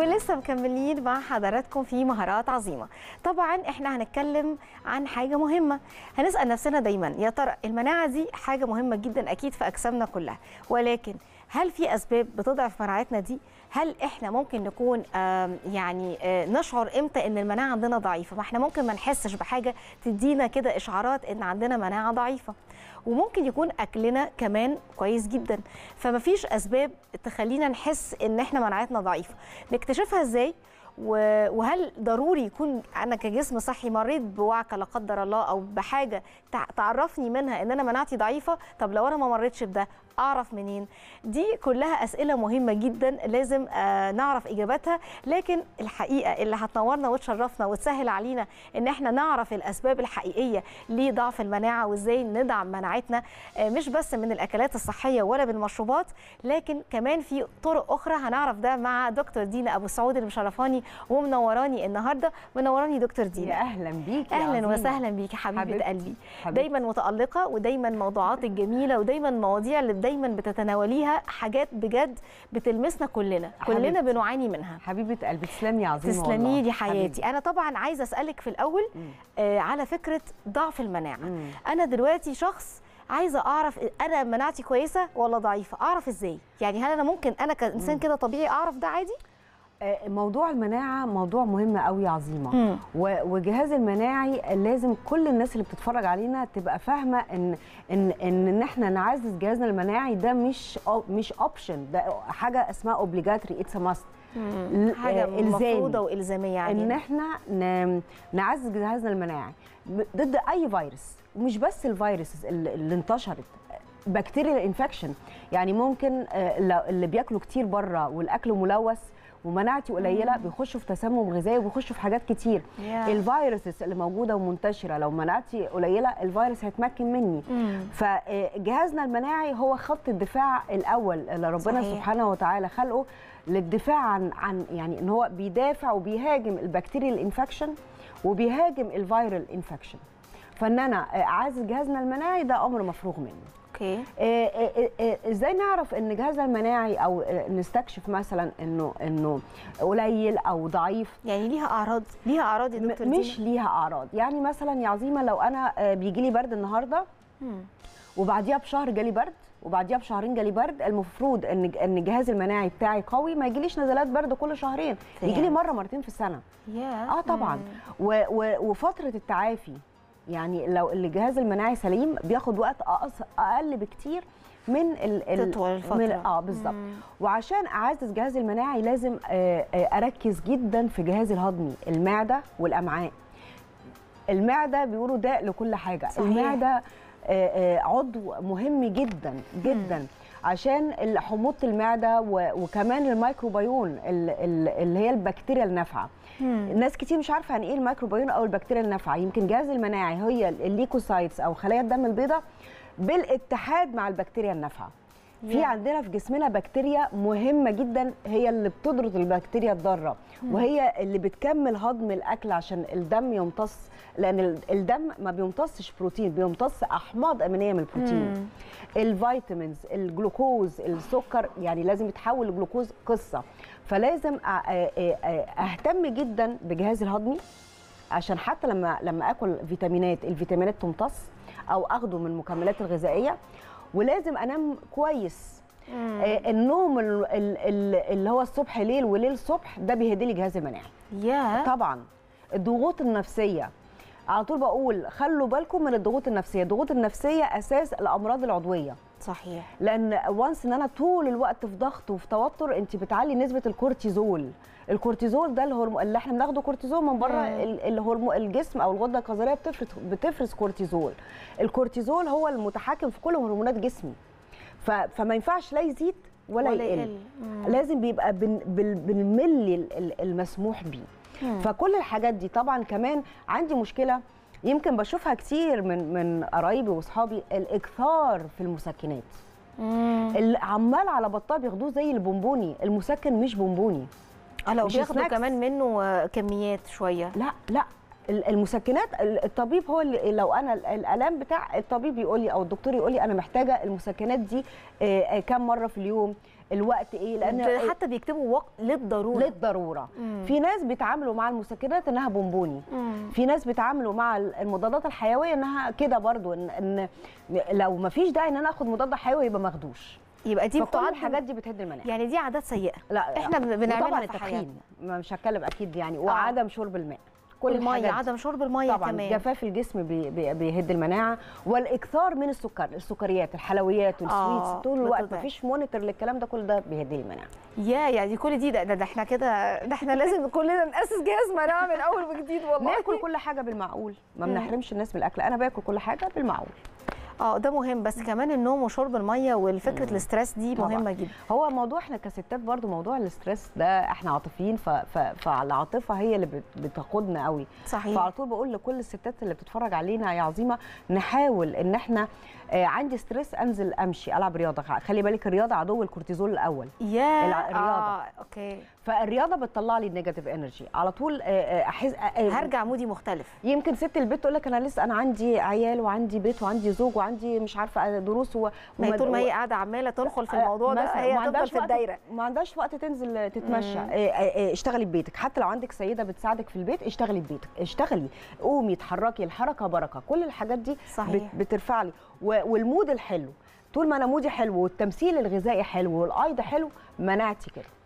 ولسه مكملين مع حضراتكم في مهارات عظيمه طبعا احنا هنتكلم عن حاجه مهمه هنسال نفسنا دايما يا ترى المناعه دي حاجه مهمه جدا اكيد في اجسامنا كلها ولكن هل في اسباب بتضعف مناعتنا دي هل احنا ممكن نكون يعني آه، نشعر امتى ان المناعه عندنا ضعيفه ما احنا ممكن ما نحسش بحاجه تدينا كده اشعارات ان عندنا مناعه ضعيفه وممكن يكون اكلنا كمان كويس جدا فما فيش اسباب تخلينا نحس ان احنا مناعتنا ضعيفه نكتشفها ازاي وهل ضروري يكون انا كجسم صحي مريت بوعكه لا قدر الله او بحاجه تعرفني منها ان انا مناعتي ضعيفه طب لو انا ما مريتش بده اعرف منين دي كلها اسئله مهمه جدا لازم آه، نعرف اجاباتها لكن الحقيقه اللي هتنورنا وتشرفنا وتسهل علينا ان احنا نعرف الاسباب الحقيقيه لضعف المناعه وازاي ندعم مناعتنا آه، مش بس من الاكلات الصحيه ولا بالمشروبات لكن كمان في طرق اخرى هنعرف ده مع دكتور دينا ابو سعود اللي مشرفاني ومنوراني النهارده منوراني دكتور دينا اهلا بيكي اهلا وسهلا بيكي حبيبه حبيب. قلبي حبيب. دايما متالقه ودايما موضوعات الجميله ودايما المواضيع اللي دايما بتتناوليها حاجات بجد بتلمسنا كلنا حبيب. كلنا بنعاني منها حبيبه قلبي تسلمي عظيمه تسلمي لي حياتي انا طبعا عايزه اسالك في الاول آه على فكره ضعف المناعه م. انا دلوقتي شخص عايزه اعرف انا مناعتي كويسه ولا ضعيفه اعرف ازاي يعني هل انا ممكن انا كانسان كده طبيعي اعرف ده عادي آه، موضوع المناعه موضوع مهم قوي عظيمه مم. وجهاز المناعي لازم كل الناس اللي بتتفرج علينا تبقى فاهمه ان ان ان ان احنا نعزز جهازنا المناعي ده مش مش اوبشن ده حاجه اسمها اوبليجاتري اتس ماست حاجه آه، مفروضه والزاميه يعني ان احنا نعزز جهازنا المناعي ضد اي فيروس مش بس الفيروس اللي انتشرت بكتيريا انفكشن يعني ممكن آه، اللي بياكلوا كتير بره والاكل ملوث ومناعتي قليله بيخشوا في تسمم غذائي وبيخشوا في حاجات كتير yeah. الفيروسز اللي موجوده ومنتشره لو مناعتي قليله الفيروس هيتمكن مني mm. فجهازنا آه، المناعي هو خط الدفاع الاول اللي ربنا صحيح. سبحانه وتعالى خلقه للدفاع عن عن يعني ان هو بيدافع وبيهاجم البكتيريا الانفكشن وبيهاجم الفيرال انفكشن فان انا آه، اعزز جهازنا المناعي ده امر مفروغ منه اوكي إيه، إيه، إيه، ازاي نعرف ان جهاز المناعي او نستكشف مثلا انه انه قليل او ضعيف يعني ليها اعراض ليها اعراض يا دكتور مش ليها اعراض يعني مثلا يا عظيمه لو انا آه، بيجي لي برد النهارده وبعديها بشهر جالي برد وبعديها بشهرين جالي برد المفروض ان ان الجهاز المناعي بتاعي قوي ما يجيليش نزلات برد كل شهرين يجي لي مره مرتين في السنه اه طبعا mm. و و وفتره التعافي يعني لو الجهاز المناعي سليم بياخد وقت اقل بكتير من ال تطول الفتره من اه بالظبط وعشان اعزز جهازي المناعي لازم آه، آه، اركز جدا في جهازي الهضمي المعده والامعاء المعده بيقولوا داء لكل حاجه صحيح. المعده آه، عضو مهم جدا جدا مم. عشان حموضه المعده وكمان الميكروبيون اللي هي البكتيريا النافعه ناس كتير مش عارفه عن يعني ايه الميكروبيون او البكتيريا النافعه يمكن جهاز المناعي هي الليكوسايتس او خلايا الدم البيضاء بالاتحاد مع البكتيريا النافعه في عندنا في جسمنا بكتيريا مهمه جدا هي اللي بتضرب البكتيريا الضاره وهي اللي بتكمل هضم الاكل عشان الدم يمتص لان الدم ما بيمتصش بروتين بيمتص احماض امينيه من البروتين الفيتامينز الجلوكوز السكر يعني لازم يتحول لجلوكوز قصه فلازم اهتم جدا بجهازي الهضمي عشان حتى لما لما اكل فيتامينات الفيتامينات تمتص او اخده من المكملات الغذائيه ولازم انام كويس مم. آه، النوم اللي هو الصبح ليل وليل صبح ده بيهدلي جهاز المناعه yeah. طبعا الضغوط النفسيه على طول بقول خلوا بالكم من الضغوط النفسيه الضغوط النفسيه اساس الامراض العضويه صحيح لان وانس ان انا طول الوقت في ضغط وفي توتر انت بتعلي نسبه الكورتيزول الكورتيزول ده الهرمون اللي احنا بناخده كورتيزول من بره الهرمون الجسم او الغده الكظريه بتفرز بتفرز كورتيزول الكورتيزول هو المتحكم في كل هرمونات جسمي ف... فما ينفعش لا يزيد ولا, ولا يقل لازم بيبقى بالملي المسموح بيه فكل الحاجات دي طبعا كمان عندي مشكله يمكن بشوفها كتير من من قرايبي واصحابي الاكثار في المسكنات العمال على بطال بياخدوه زي البونبوني المسكن مش بونبوني اه لو بياخدوا كمان منه آه، كميات شويه لا لا المسكنات الطبيب هو اللي لو انا الالام بتاع الطبيب يقول لي او الدكتور يقول لي انا محتاجه المسكنات دي آه، آه، كم مره في اليوم الوقت ايه لان حتى بيكتبوا وقت للضروره للضروره مم. في ناس بيتعاملوا مع المسكنات انها بونبوني مم. في ناس بيتعاملوا مع المضادات الحيويه انها كده برضو ان, إن لو ما فيش داعي ان انا اخد مضاد حيوي يبقى مخدوش يبقى دي بتعد الحاجات دي بتهد المناعه يعني دي عادات سيئه لا احنا بنعملها في حياتنا مش هتكلم اكيد يعني آه. وعدم آه. شرب الماء كل المية عدم شرب المية طبعا كمان جفاف الجسم بي بيهد المناعة والاكثار من السكر السكريات الحلويات والسويتس آه طول الوقت مفيش مونيتور للكلام ده كل ده بيهد المناعة يا يعني كل دي ده, ده احنا كده ده احنا لازم كلنا نأسس جهاز مناعة من اول وجديد والله ناكل كل حاجة بالمعقول ما بنحرمش الناس من الأكل انا باكل كل حاجة بالمعقول اه ده مهم بس كمان النوم وشرب الميه والفكره الاسترس دي مهمه جدا هو موضوع احنا كستات برضو موضوع الاسترس ده احنا عاطفيين فالعاطفه هي اللي بتقودنا قوي صحيح فعلى طول بقول لكل الستات اللي بتتفرج علينا يا عظيمه نحاول ان احنا آه عندي ستريس انزل امشي العب رياضه خلي بالك الرياضه عدو الكورتيزول الاول يا آه، الرياضه آه، اوكي فالرياضه بتطلع لي النيجاتيف انرجي على طول آه، آه، احس هرجع مودي مختلف يمكن ست البيت تقول لك انا لسه انا عندي عيال وعندي بيت وعندي زوج وعندي وعندي مش عارفه دروس و... ما طول ما هي قاعده عماله تنخل في آه، الموضوع ده هي هتفضل في الدايره ما عندهاش وقت تنزل تتمشى آه، آه، اشتغلي ببيتك حتى لو عندك سيده بتساعدك في البيت اشتغلي ببيتك اشتغلي قومي اتحركي الحركه بركه كل الحاجات دي صحيح. بترفع لي والمود الحلو طول ما انا مودي حلو والتمثيل الغذائي حلو والايض حلو مناعتي كده